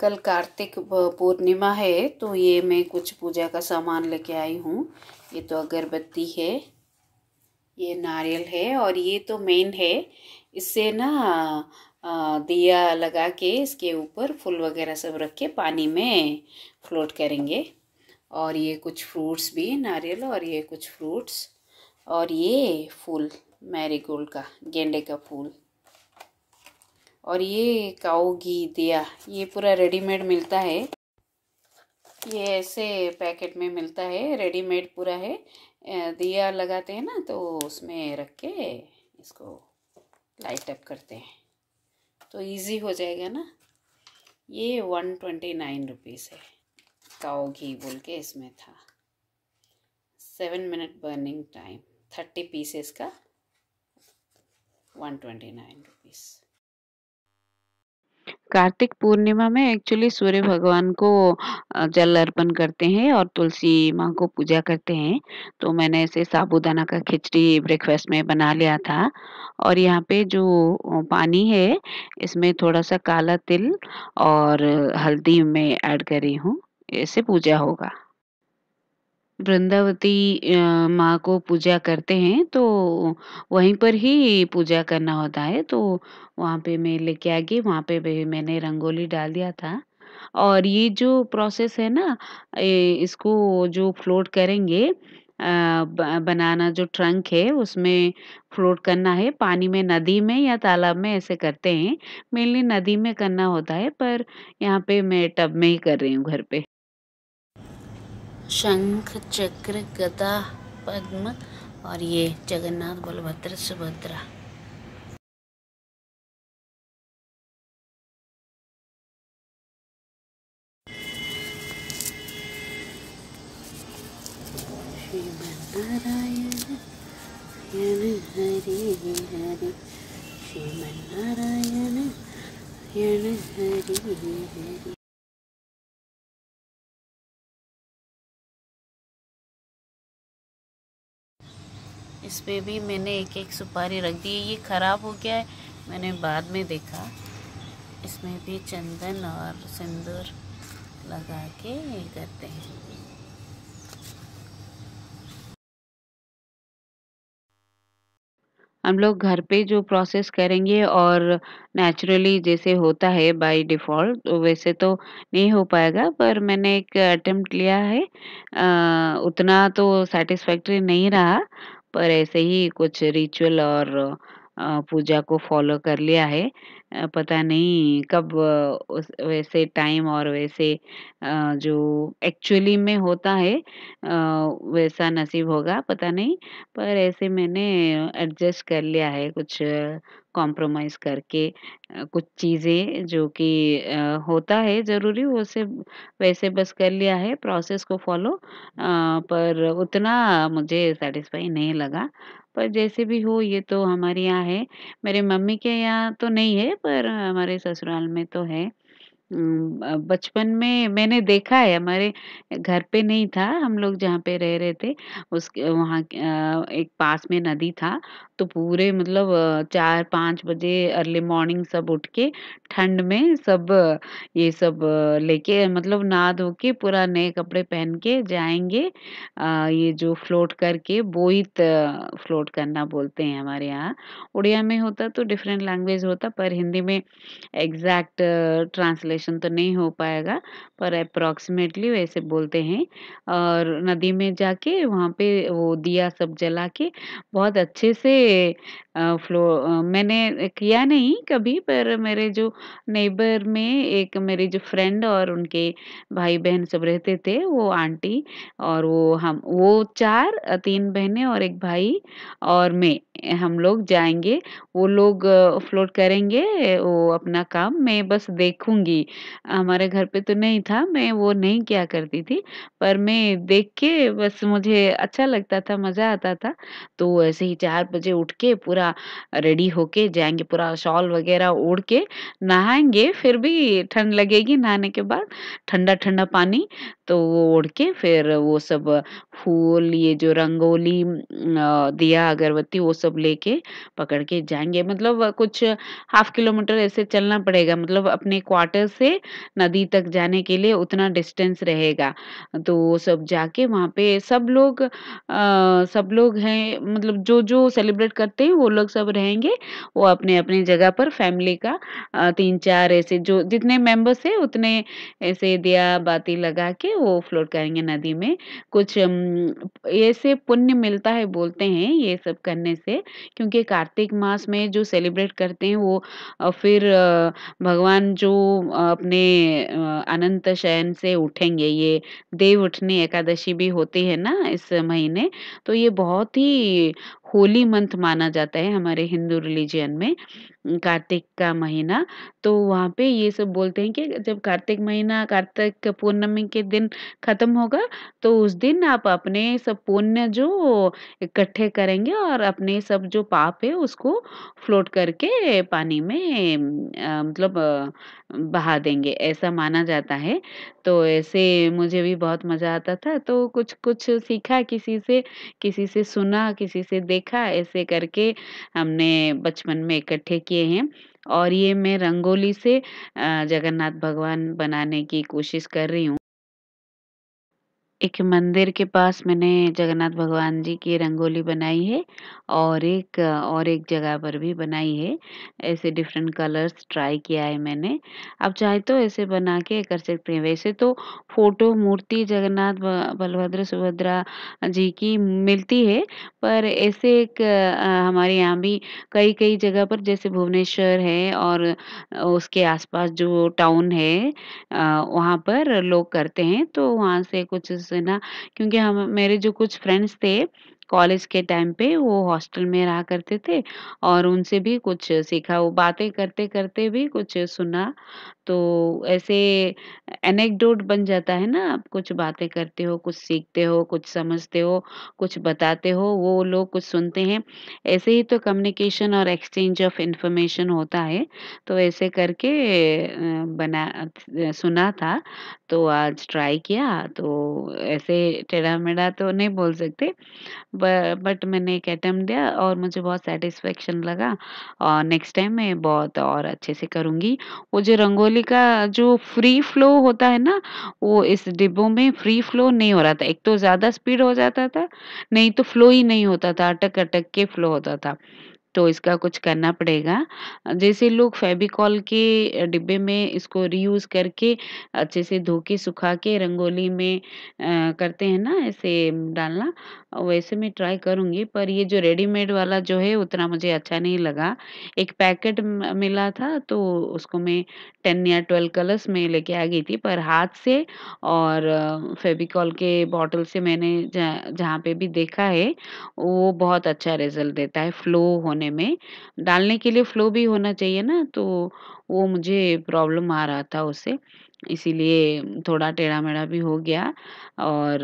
कल कार्तिक पूर्णिमा है तो ये मैं कुछ पूजा का सामान लेके आई हूँ ये तो अगरबत्ती है ये नारियल है और ये तो मेन है इससे ना दिया लगा के इसके ऊपर फूल वगैरह सब रख के पानी में फ्लोट करेंगे और ये कुछ फ्रूट्स भी नारियल और ये कुछ फ्रूट्स और ये फूल मैरीगोल्ड का गेंडे का फूल और ये काओ घी दिया ये पूरा रेडीमेड मिलता है ये ऐसे पैकेट में मिलता है रेडीमेड पूरा है दिया लगाते हैं ना तो उसमें रख के इसको लाइट अप करते हैं तो इजी हो जाएगा ना ये वन ट्वेंटी नाइन रुपीज़ है काओ घी बोल के इसमें था seven minute burning time thirty pieces का one twenty nine rupees Kartik Purnima में एक्चुअली सूर्य भगवान को जल अर्पण करते हैं और तुलसी माँ को पूजा करते हैं। तो मैंने ऐसे साबूदाना का खिचड़ी ब्रेकफ़ास्ट में बना लिया था और यहाँ पे जो पानी है इसमें थोड़ा-सा काला तिल और हल्दी में ऐड करी हूँ। ऐसे पूजा होगा। वृंदावती माँ को पूजा करते हैं तो वहीं पर ही पूजा करना होता है तो वहाँ पे मैं लेके आ गई वहाँ पे भी मैंने रंगोली डाल दिया था और ये जो प्रोसेस है ना इसको जो फ्लोट करेंगे बनाना जो ट्रंक है उसमें फ्लोट करना है पानी में नदी में या तालाब में ऐसे करते हैं मेनली नदी में करना होता है पर यहाँ पे मैं टब में ही कर रही हूँ घर पे शंख चक्र गदा पद्म और ये जगन्नाथ बलभद्र सुभद्रा नारायण हरे हरे श्रीमन नारायण हरे पर भी मैंने एक एक सुपारी रख दी ये ख़राब हो गया है मैंने बाद में देखा इसमें भी चंदन और सिंदूर लगा के ये करते हैं हम लोग घर पे जो प्रोसेस करेंगे और नेचुरली जैसे होता है बाय डिफ़ॉल्ट तो वैसे तो नहीं हो पाएगा पर मैंने एक अटेम्प्ट लिया है आ, उतना तो सेटिस्फैक्ट्री नहीं रहा पर ऐसे ही कुछ रिचुअल और पूजा को फॉलो कर लिया है पता नहीं कब उस वैसे टाइम और वैसे जो एक्चुअली में होता है वैसा नसीब होगा पता नहीं पर ऐसे मैंने एडजस्ट कर लिया है कुछ कॉम्प्रोमाइज़ करके कुछ चीज़ें जो कि होता है ज़रूरी वो वैसे बस कर लिया है प्रोसेस को फॉलो पर उतना मुझे सेटिस्फाई नहीं लगा पर जैसे भी हो ये तो हमारे यहाँ है। मेरे मम्मी के यहाँ तो नहीं है पर हमारे ससुराल में तो है। बचपन में मैंने देखा है हमारे घर पे नहीं था, हम लोग जहाँ पे रह रहे थे उसके वहाँ एक पास में नदी था, तो पूरे मतलब चार पाँच बजे अर्ली मॉर्निंग सब उठ के ठंड में सब ये सब लेके मतलब नहा धो के पूरा नए कपड़े पहन के जाएंगे ये जो फ्लोट करके बोईत फ्लोट करना बोलते हैं हमारे यहाँ। उड़िया में होता तो डिफरेंट लैंग्वेज होता पर हिंदी में एग्ज़ैक्ट ट्रांसलेट कैलकुलेशन तो नहीं हो पाएगा पर अप्रॉक्सीमेटली वैसे बोलते हैं और नदी में जाके वहाँ पे वो दिया सब जला के बहुत अच्छे से फ्लो मैंने किया नहीं कभी पर मेरे जो नेबर में एक मेरे जो फ्रेंड और उनके भाई-बहन सब रहते थे, वो आंटी और वो हम वो चार तीन बहनें और एक भाई और मैं, हम लोग जाएंगे वो लोग फ्लोट करेंगे वो अपना काम, मैं बस देखूंगी हमारे घर पे तो नहीं था, मैं वो नहीं किया करती थी, पर मैं देख के बस मुझे अच्छा लगता था, मज़ा आता था। तो ऐसे ही चार बजे उठ के पूरा पूरा रेडी होके जाएंगे पूरा शॉल वगैरह ओढ़ के नहाएंगे फिर भी ठंड लगेगी नहाने के बाद ठंडा-ठंडा पानी तो वो ओढ़ के फिर वो सब फूल ये जो रंगोली दिया, अगरबत्ती वो सब लेके पकड़ के जाएंगे मतलब कुछ हाफ़ किलोमीटर ऐसे चलना पड़ेगा मतलब अपने क्वार्टर से नदी तक जाने के लिए उतना डिस्टेंस रहेगा। तो वो सब जाके वहाँ पे सब लोग आ, सब लोग हैं मतलब जो-जो सेलिब्रेट करते हैं वो लोग लोग सब रहेंगे वो अपने अपने जगह पर फैमिली का तीन चार ऐसे जो जितने मेंबर्स है उतने ऐसे दिया बाती लगा के वो फ्लोट करेंगे नदी में कुछ ऐसे पुण्य मिलता है बोलते हैं ये सब करने से क्योंकि कार्तिक मास में जो सेलिब्रेट करते हैं वो फिर भगवान जो अपने अनंत शयन से उठेंगे ये देव उठनी एकादशी भी होती है ना इस महीने तो ये बहुत ही होली मंथ माना जाता है हमारे हिंदू रिलीजन में कार्तिक का महीना तो वहाँ पे ये सब बोलते हैं कि जब कार्तिक महीना कार्तिक पूर्णिमा के दिन खत्म होगा तो उस दिन आप अपने सब पुण्य जो इकट्ठे करेंगे और अपने सब जो पाप है उसको फ्लोट करके पानी में मतलब बहा देंगे ऐसा माना जाता है। तो ऐसे मुझे भी बहुत मज़ा आता था तो कुछ-कुछ सीखा किसी से, किसी से सुना, किसी से देखा ऐसे करके हमने बचपन में इकट्ठे किए हैं और ये मैं रंगोली से जगन्नाथ भगवान बनाने की कोशिश कर रही हूँ एक मंदिर के पास मैंने जगन्नाथ भगवान जी की रंगोली बनाई है और एक और एक जगह पर भी बनाई है। ऐसे डिफरेंट कलर्स ट्राई किया है मैंने। आप चाहे तो ऐसे बना के कर सकते हैं। वैसे तो फ़ोटो मूर्ति जगन्नाथ बलभद्र, सुभद्रा जी की मिलती है पर ऐसे एक हमारे यहाँ भी कई-कई जगह पर जैसे भुवनेश्वर है और उसके आस-पास जो टाउन है वहाँ पर लोग करते हैं तो वहाँ से कुछ से ना क्योंकि हम मेरे जो कुछ फ्रेंड्स थे कॉलेज के टाइम पे वो हॉस्टल में रहा करते थे और उनसे भी कुछ सीखा, वो बातें करते-करते भी कुछ सुना। तो ऐसे एनेक्डोट बन जाता है ना, आप कुछ बातें करते हो, कुछ सीखते हो, कुछ समझते हो, कुछ बताते हो, वो लोग कुछ सुनते हैं। ऐसे ही तो कम्युनिकेशन और एक्सचेंज ऑफ इंफॉर्मेशन होता है, तो ऐसे करके बना सुना था, तो आज ट्राई किया, तो ऐसे टेढ़ा-मेढ़ा तो नहीं बोल सकते बट मैंने एक अटेम्प्ट दिया और मुझे बहुत सेटिस्फेक्शन लगा और नेक्स्ट टाइम मैं बहुत और अच्छे से करूँगी वो जो रंगोली का जो फ्री फ्लो होता है ना वो इस डिब्बों में फ्री फ्लो नहीं हो रहा था एक तो ज़्यादा स्पीड हो जाता था नहीं तो फ्लो ही नहीं होता था अटक अटक के फ्लो होता था तो इसका कुछ करना पड़ेगा जैसे लोग फेबिकॉल के डिब्बे में इसको रीयूज करके अच्छे से धो के सुखा के रंगोली में करते हैं ना ऐसे डालना वैसे मैं ट्राई करूँगी पर ये जो रेडीमेड वाला जो है उतना मुझे अच्छा नहीं लगा। एक पैकेट मिला था तो उसको मैं टेन या ट्वेल्व कलर्स में लेके आ गई थी पर हाथ से और फेबिकॉल के बॉटल से मैंने जहाँ पे भी देखा है, वो बहुत अच्छा रिज़ल्ट देता है, फ्लो होने डालने में डालने के लिए फ्लो भी होना चाहिए ना तो वो मुझे प्रॉब्लम आ रहा था उससे इसीलिए थोड़ा टेढ़ा मेढ़ा भी हो गया और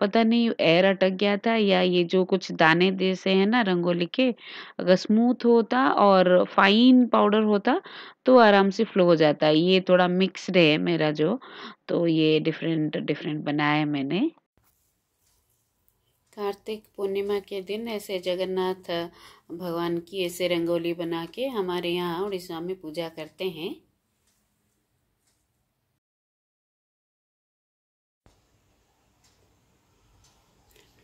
पता नहीं एयर अटक गया था या ये जो कुछ दाने जैसे हैं ना रंगोली के अगर स्मूथ होता और फाइन पाउडर होता तो आराम से फ्लो हो जाता ये थोड़ा मिक्सड है मेरा जो तो ये डिफरेंट डिफरेंट बनाया है मैंने कार्तिक पूर्णिमा के दिन ऐसे जगन्नाथ भगवान की ऐसे रंगोली बना के हमारे यहाँ उड़ीसा में पूजा करते हैं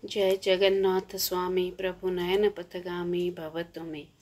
जय जगन्नाथ स्वामी प्रभु नयन पथगामी भवतु में